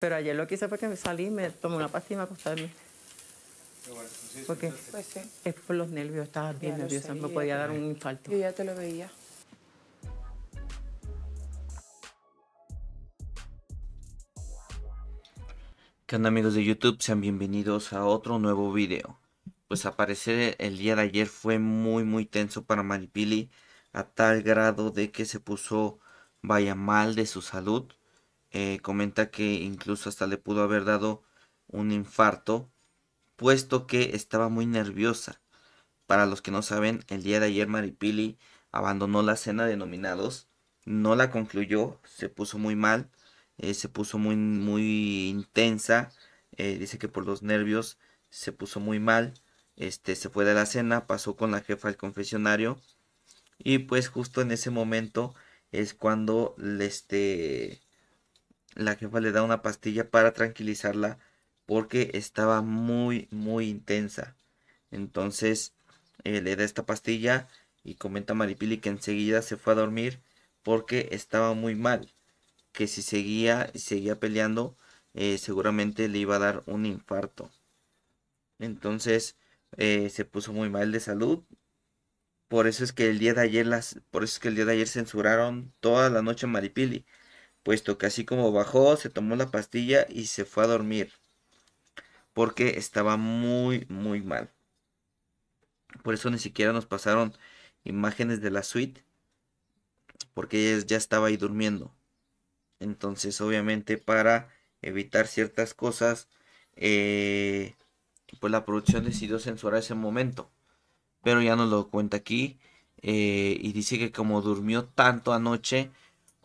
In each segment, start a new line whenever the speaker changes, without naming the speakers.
Pero ayer lo quise porque me salí, me tomé una pastilla y me acosté a Porque pues es por los nervios, estaba bien nerviosa, me podía dar un infarto. Yo ya te lo veía.
¿Qué onda amigos de YouTube? Sean bienvenidos a otro nuevo video. Pues aparecer el día de ayer fue muy muy tenso para Maripili a tal grado de que se puso vaya mal de su salud eh, comenta que incluso hasta le pudo haber dado un infarto, puesto que estaba muy nerviosa. Para los que no saben, el día de ayer Maripili abandonó la cena de nominados, no la concluyó, se puso muy mal, eh, se puso muy, muy intensa, eh, dice que por los nervios se puso muy mal, este, se fue de la cena, pasó con la jefa del confesionario y pues justo en ese momento es cuando este, la jefa le da una pastilla para tranquilizarla porque estaba muy, muy intensa. Entonces eh, le da esta pastilla y comenta Maripili que enseguida se fue a dormir porque estaba muy mal. Que si seguía seguía peleando, eh, seguramente le iba a dar un infarto. Entonces eh, se puso muy mal de salud. Por eso es que el día de ayer las, por eso es que el día de ayer censuraron toda la noche a Maripili puesto que así como bajó, se tomó la pastilla y se fue a dormir, porque estaba muy, muy mal. Por eso ni siquiera nos pasaron imágenes de la suite, porque ella ya estaba ahí durmiendo. Entonces, obviamente, para evitar ciertas cosas, eh, pues la producción decidió censurar ese momento. Pero ya nos lo cuenta aquí. Eh, y dice que como durmió tanto anoche,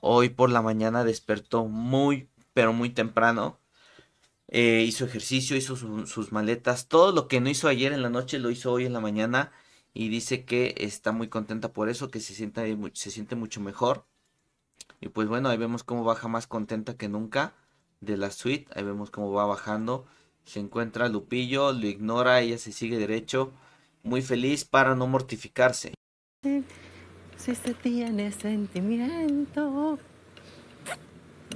Hoy por la mañana despertó muy, pero muy temprano. Eh, hizo ejercicio, hizo sus maletas. Todo lo que no hizo ayer en la noche lo hizo hoy en la mañana. Y dice que está muy contenta por eso, que se siente, se siente mucho mejor. Y pues bueno, ahí vemos cómo baja más contenta que nunca de la suite. Ahí vemos cómo va bajando. Se encuentra Lupillo, lo ignora, ella se sigue derecho. Muy feliz para no mortificarse
si se tiene sentimiento.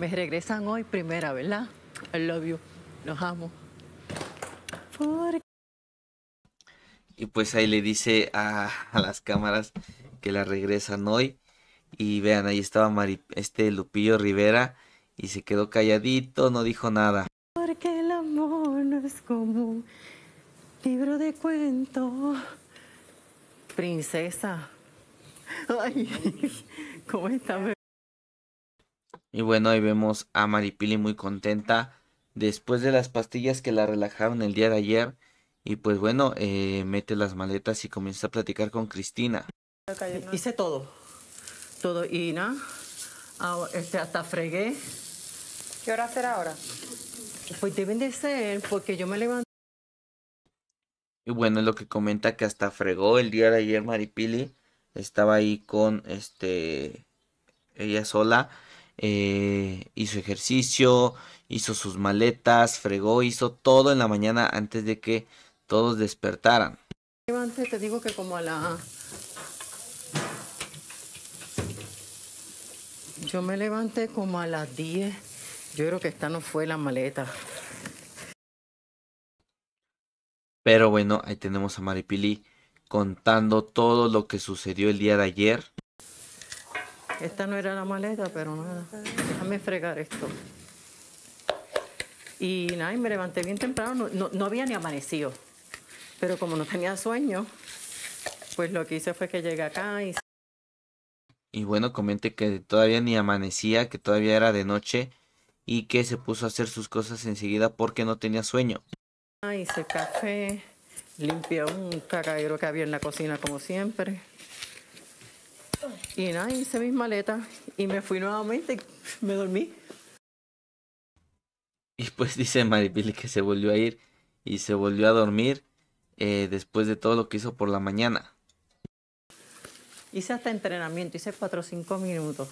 Me regresan hoy primera, ¿verdad? I love you. Los amo.
Y pues ahí le dice a, las cámaras que la regresan hoy. Y vean, ahí estaba este Lupillo Rivera y se quedó calladito, no dijo nada.
Porque el amor no es como un libro de cuento. Princesa,
Y bueno, ahí vemos a Maripili muy contenta después de las pastillas que la relajaron el día de ayer. Y pues bueno, eh, mete las maletas y comienza a platicar con Cristina.
Hice todo, todo. Y nada, este, hasta fregué. ¿Qué hora será ahora? Pues deben de ser, porque yo me levanté.
Y bueno, es lo que comenta que hasta fregó el día de ayer Maripili estaba ahí con este ella sola eh, hizo ejercicio hizo sus maletas fregó hizo todo en la mañana antes de que todos despertaran
te digo que como a la yo me levanté como a las 10 yo creo que esta no fue la maleta
pero bueno ahí tenemos a Maripili contando todo lo que sucedió el día de ayer.
Esta no era la maleta, pero nada. Déjame fregar esto. Y nada, me levanté bien temprano. No, no, había ni amanecido. Pero como no tenía sueño, pues lo que hice fue que llegué acá y...
Y bueno, comenté que todavía ni amanecía, que todavía era de noche y que se puso a hacer sus cosas enseguida porque no tenía sueño.
Ah, hice café, limpia un cagadero que había en la cocina como siempre. Y nada, hice mis maletas y me fui nuevamente, y me dormí.
Y pues dice Maripili que se volvió a ir y se volvió a dormir eh, después de todo lo que hizo por la mañana.
Hice hasta entrenamiento, hice 4 o 5 minutos.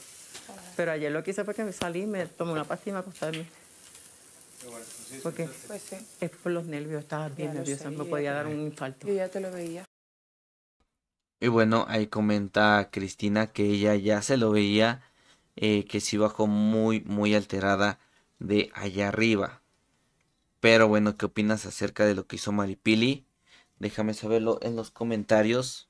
Pero ayer lo que hice fue que me salí, me tomé una pastilla y me acosté.
Pues Porque pues
es por los nervios, estaba bien nerviosa, podía dar un infarto. ya te lo veía.
Y bueno, ahí comenta Cristina que ella ya se lo veía, eh, que sí bajó muy, muy alterada de allá arriba. Pero bueno, ¿qué opinas acerca de lo que hizo Maripili? Déjame saberlo en los comentarios.